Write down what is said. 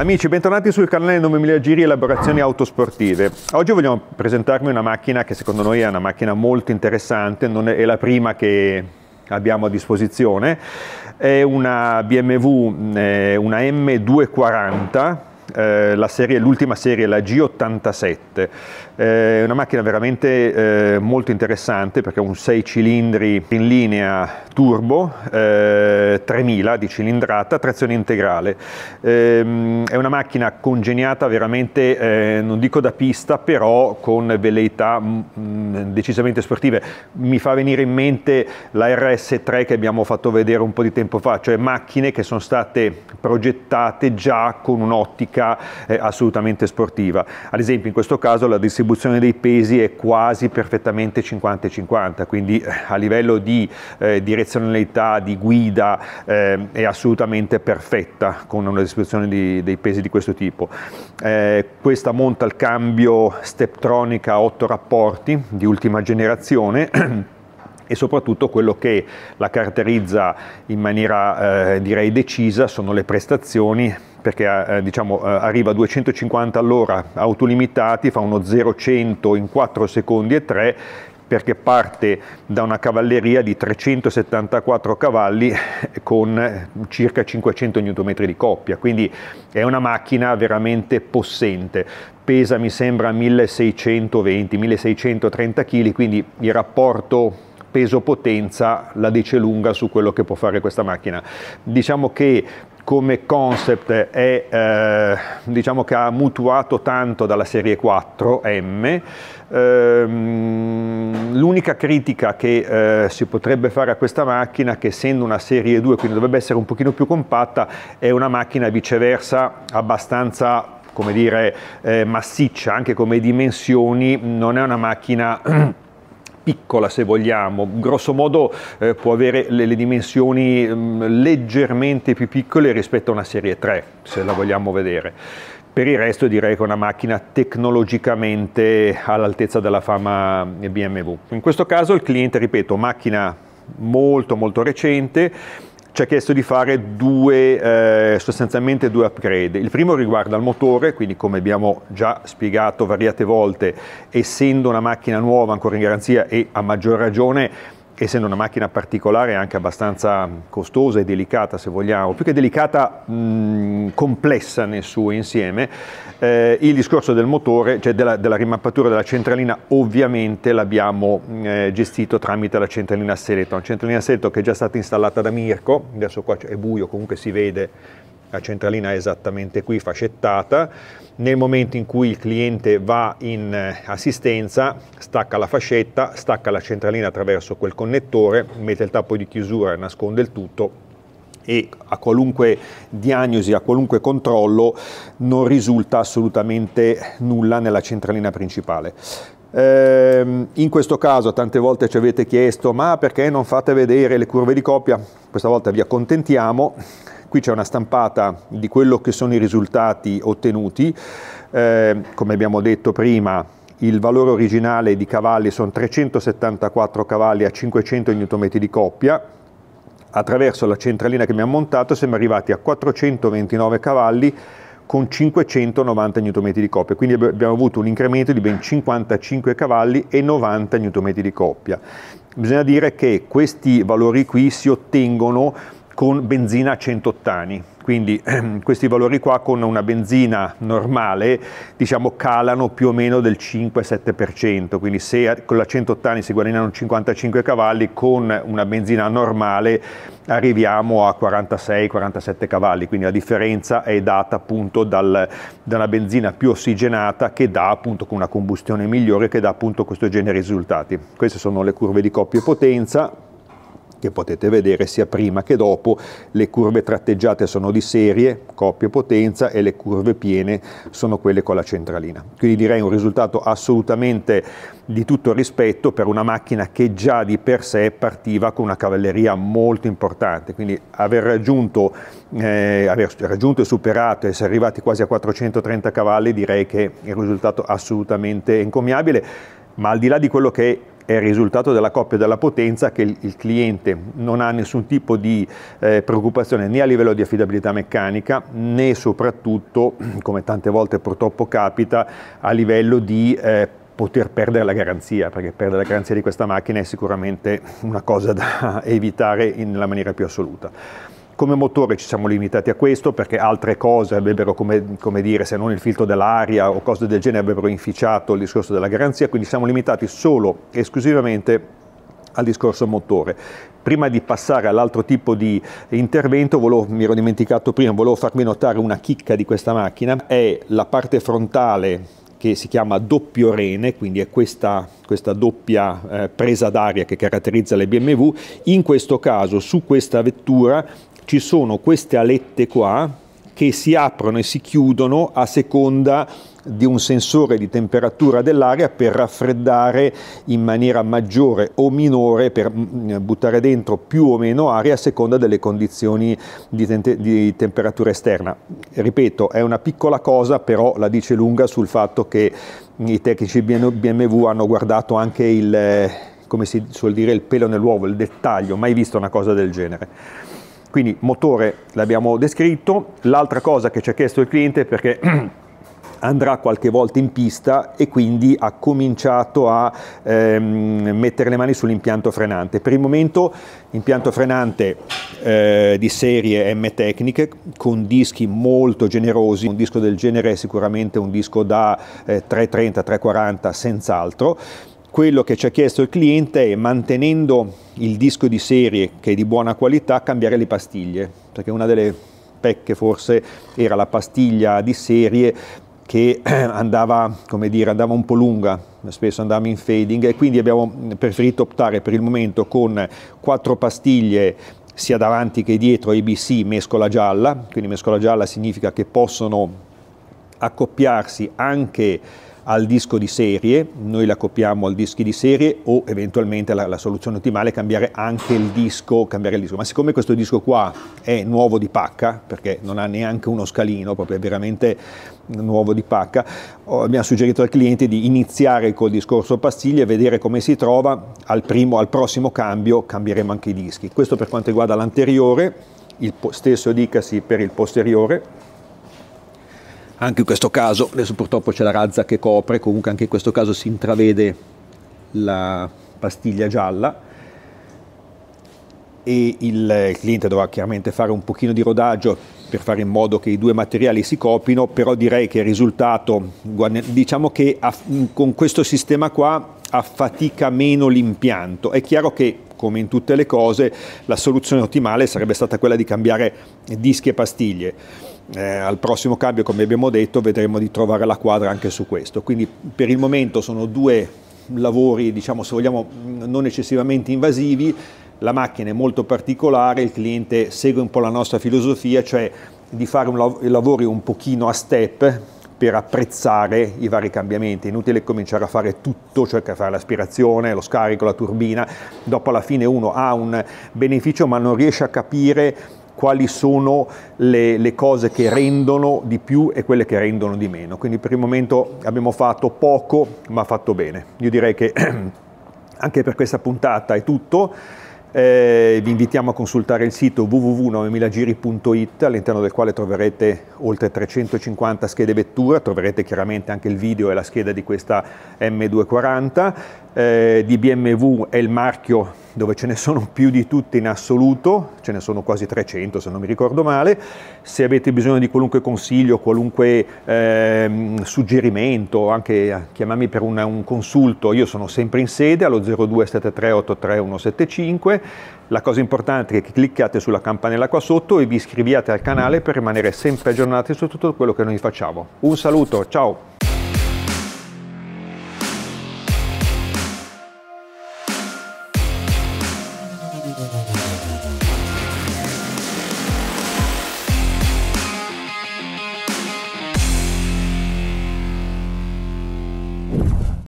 Amici, bentornati sul canale 9000 Giri Elaborazioni Autosportive. Oggi vogliamo presentarvi una macchina che secondo noi è una macchina molto interessante, non è, la prima che abbiamo a disposizione. È una BMW, mm, una M240 eh, la serie, l'ultima serie, la G87, eh, una macchina veramente eh, molto interessante perché è un 6 cilindri in linea turbo, 3000 eh, di cilindrata, trazione integrale. Ehm, è una macchina congegnata veramente, eh, non dico da pista, però con velleità mh, mm, mm, decisamente sportive. Mi fa venire in mente la RS3 che abbiamo fatto vedere un po' di tempo fa, cioè macchine che sono state progettate già con un'ottica pratica eh, assolutamente sportiva. Ad esempio in questo caso la distribuzione dei pesi è quasi perfettamente 50-50, quindi eh, a livello di eh, direzionalità, di guida eh, è assolutamente perfetta con una distribuzione di, dei pesi di questo tipo. Eh, questa monta il cambio Steptronica 8 rapporti di ultima generazione. e soprattutto quello che la caratterizza in maniera eh, direi decisa sono le prestazioni perché eh, eh, diciamo, eh, arriva a 250 all'ora autolimitati, fa uno 0-100 in 4 secondi e 3 perché parte da una cavalleria di 374 cavalli con circa 500 Nm di coppia, quindi è una macchina veramente possente. Pesa mi sembra 1620-1630 kg, quindi il rapporto peso potenza la dice lunga su quello che può fare questa macchina. Diciamo che come concept è, eh, diciamo che ha mutuato tanto dalla serie 4M. Ehm, l'unica critica che eh, si potrebbe fare a questa macchina, che essendo una serie 2, quindi dovrebbe essere un pochino più compatta, è una macchina viceversa abbastanza come dire, eh, massiccia, anche come dimensioni, non è una macchina piccola se vogliamo, grosso modo eh, può avere le, le dimensioni mh, mm, leggermente più piccole rispetto a una serie 3 se la vogliamo vedere. Per il resto direi che è una macchina tecnologicamente all'altezza della fama eh, BMW. In questo caso il cliente, ripeto, macchina molto molto recente, ci ha chiesto di fare due, eh, sostanzialmente due upgrade. Il primo riguarda il motore, quindi come abbiamo già spiegato variate volte, essendo una macchina nuova ancora in garanzia e a maggior ragione essendo una macchina particolare anche abbastanza costosa e delicata se vogliamo, più che delicata mh, mm, complessa nel suo insieme, eh, il discorso del motore, cioè della, della rimappatura della centralina ovviamente l'abbiamo eh, gestito tramite la centralina Seleton, centralina Seleton che è già stata installata da Mirko, adesso qua è buio comunque si vede la centralina è esattamente qui facettata, nel momento in cui il cliente va in eh, assistenza stacca la fascetta, stacca la centralina attraverso quel connettore, mette il tappo di chiusura, e nasconde il tutto e a qualunque diagnosi, a qualunque controllo non risulta assolutamente nulla nella centralina principale. Ehm, in questo caso tante volte ci avete chiesto ma perché non fate vedere le curve di coppia? Questa volta vi accontentiamo, Qui c'è una stampata di quello che sono i risultati ottenuti. Eh, come abbiamo detto prima, il valore originale di cavalli sono 374 cavalli a 500 Nm di coppia, attraverso la centralina che mi ha montato siamo arrivati a 429 cavalli con 590 Nm di coppia, quindi abbiamo avuto un incremento di ben 55 cavalli e 90 Nm di coppia. Bisogna dire che questi valori qui si ottengono con benzina a 100 ottani, quindi ehm, questi valori qua con una benzina normale diciamo calano più o meno del 5-7%, quindi se con la 100 ottani si guadagnano 55 cavalli, con una benzina normale arriviamo a 46-47 cavalli, quindi la differenza è data appunto dal, da una benzina più ossigenata che dà appunto con una combustione migliore, che dà appunto questo genere di risultati. Queste sono le curve di coppia e potenza, che potete vedere sia prima che dopo, le curve tratteggiate sono di serie, coppia e potenza e le curve piene sono quelle con la centralina. Quindi direi un risultato assolutamente di tutto rispetto per una macchina che già di per sé partiva con una cavalleria molto importante, quindi aver raggiunto, eh, aver raggiunto e superato, essere arrivati quasi a 430 cavalli direi che è un risultato assolutamente encomiabile, ma al di là di quello che è il risultato della coppia della potenza che il cliente non ha nessun tipo di eh, preoccupazione né a livello di affidabilità meccanica né soprattutto, come tante volte purtroppo capita, a livello di eh, poter perdere la garanzia, perché perdere la garanzia di questa macchina è sicuramente una cosa da evitare nella maniera più assoluta. Come motore ci siamo limitati a questo perché altre cose avrebbero, come, come dire, se non il filtro dell'aria o cose del genere avrebbero inficiato il discorso della garanzia, quindi siamo limitati solo e esclusivamente al discorso motore. Prima di passare all'altro tipo di intervento, volevo, mi ero dimenticato prima, volevo farvi notare una chicca di questa macchina, è la parte frontale che si chiama doppio rene, quindi è questa, questa doppia eh, presa d'aria che caratterizza le BMW. In questo caso, su questa vettura, ci sono queste alette qua che si aprono e si chiudono a seconda di un sensore di temperatura dell'aria per raffreddare in maniera maggiore o minore, per mm, buttare dentro più o meno aria a seconda delle condizioni di, te di, temperatura esterna. Ripeto, è una piccola cosa, però la dice lunga sul fatto che i tecnici BMW hanno guardato anche il, come si suol dire, il pelo nell'uovo, il dettaglio, mai visto una cosa del genere. Quindi motore l'abbiamo descritto, l'altra cosa che ci ha chiesto il cliente perché andrà qualche volta in pista e quindi ha cominciato a ehm, mettere le mani sull'impianto frenante. Per il momento impianto frenante eh, di serie M Technic con dischi molto generosi, un disco del genere è sicuramente un disco da eh, 330-340 senz'altro quello che ci ha chiesto il cliente è mantenendo il disco di serie che è di buona qualità cambiare le pastiglie, perché una delle pecche forse era la pastiglia di serie che andava, dire, andava un po' lunga, spesso andava in fading e quindi abbiamo preferito optare per il momento con quattro pastiglie sia davanti che dietro ABC mescola gialla, quindi mescola gialla significa che possono accoppiarsi anche al disco di serie, noi la copiamo al dischi di serie o eventualmente la, la, soluzione ottimale è cambiare anche il disco, cambiare il disco. Ma siccome questo disco qua è nuovo di pacca, perché non ha neanche uno scalino, proprio è veramente nuovo di pacca, abbiamo suggerito al cliente di iniziare col discorso pastiglie e vedere come si trova, al, primo, al prossimo cambio cambieremo anche i dischi. Questo per quanto riguarda l'anteriore, il stesso dicasi per il posteriore anche in questo caso, adesso purtroppo c'è la razza che copre, comunque anche in questo caso si intravede la pastiglia gialla e il cliente dovrà chiaramente fare un pochino di rodaggio per fare in modo che i due materiali si copino, però direi che il risultato, diciamo che con questo sistema qua affatica meno l'impianto. È chiaro che, come in tutte le cose, la soluzione ottimale sarebbe stata quella di cambiare dischi e pastiglie eh, al prossimo cambio, come abbiamo detto, vedremo di trovare la quadra anche su questo. Quindi per il momento sono due lavori, diciamo, se vogliamo, non eccessivamente invasivi. La macchina è molto particolare, il cliente segue un po' la nostra filosofia, cioè di fare un lav lavori un pochino a step per apprezzare i vari cambiamenti. È inutile cominciare a fare tutto, cioè fare l'aspirazione, lo scarico, la turbina. Dopo alla fine uno ha un beneficio ma non riesce a capire quali sono le, le, cose che rendono di più e quelle che rendono di meno. Quindi per il momento abbiamo fatto poco ma fatto bene. Io direi che anche per questa puntata è tutto. Eh, vi invitiamo a consultare il sito www.9000giri.it all'interno del quale troverete oltre 350 schede vettura, troverete chiaramente anche il video e la scheda di questa M240 eh, di BMW è il marchio dove ce ne sono più di tutte in assoluto, ce ne sono quasi 300 se non mi ricordo male, se avete bisogno di qualunque consiglio, qualunque eh, suggerimento, anche eh, chiamami per una, un consulto, io sono sempre in sede allo 0273383175, la cosa importante è che clicchiate sulla campanella qua sotto e vi iscriviate al canale per rimanere sempre aggiornati su tutto quello che noi facciamo. Un saluto, ciao!